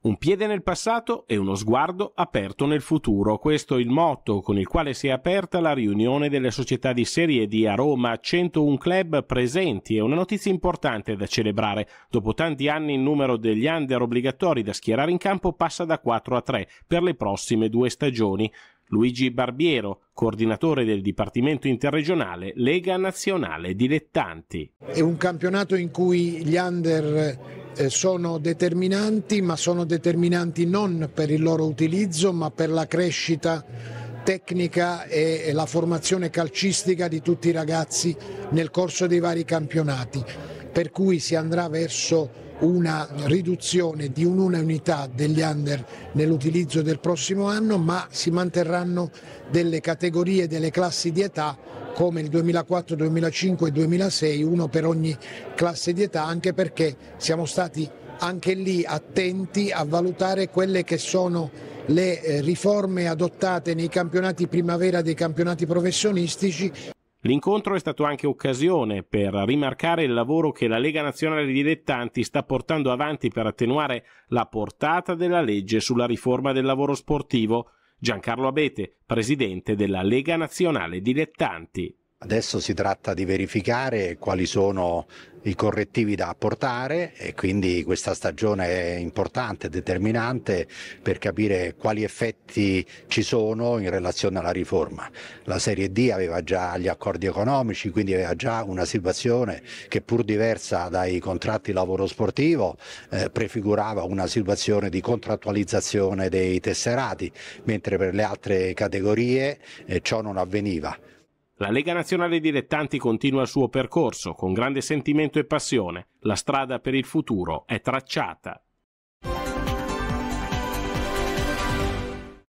Un piede nel passato e uno sguardo aperto nel futuro. Questo è il motto con il quale si è aperta la riunione delle società di Serie D a Roma, 101 club presenti È una notizia importante da celebrare. Dopo tanti anni il numero degli under obbligatori da schierare in campo passa da 4 a 3 per le prossime due stagioni. Luigi Barbiero, coordinatore del Dipartimento Interregionale Lega Nazionale Dilettanti. È un campionato in cui gli under eh, sono determinanti, ma sono determinanti non per il loro utilizzo, ma per la crescita tecnica e la formazione calcistica di tutti i ragazzi nel corso dei vari campionati per cui si andrà verso una riduzione di un'una unità degli under nell'utilizzo del prossimo anno, ma si manterranno delle categorie, delle classi di età come il 2004, 2005 e 2006, uno per ogni classe di età, anche perché siamo stati anche lì attenti a valutare quelle che sono le eh, riforme adottate nei campionati primavera dei campionati professionistici L'incontro è stato anche occasione per rimarcare il lavoro che la Lega Nazionale Dilettanti sta portando avanti per attenuare la portata della legge sulla riforma del lavoro sportivo. Giancarlo Abete, presidente della Lega Nazionale Dilettanti. Adesso si tratta di verificare quali sono i correttivi da apportare e quindi questa stagione è importante, determinante per capire quali effetti ci sono in relazione alla riforma. La Serie D aveva già gli accordi economici, quindi aveva già una situazione che pur diversa dai contratti lavoro sportivo eh, prefigurava una situazione di contrattualizzazione dei tesserati, mentre per le altre categorie eh, ciò non avveniva. La Lega Nazionale Dilettanti continua il suo percorso con grande sentimento e passione. La strada per il futuro è tracciata.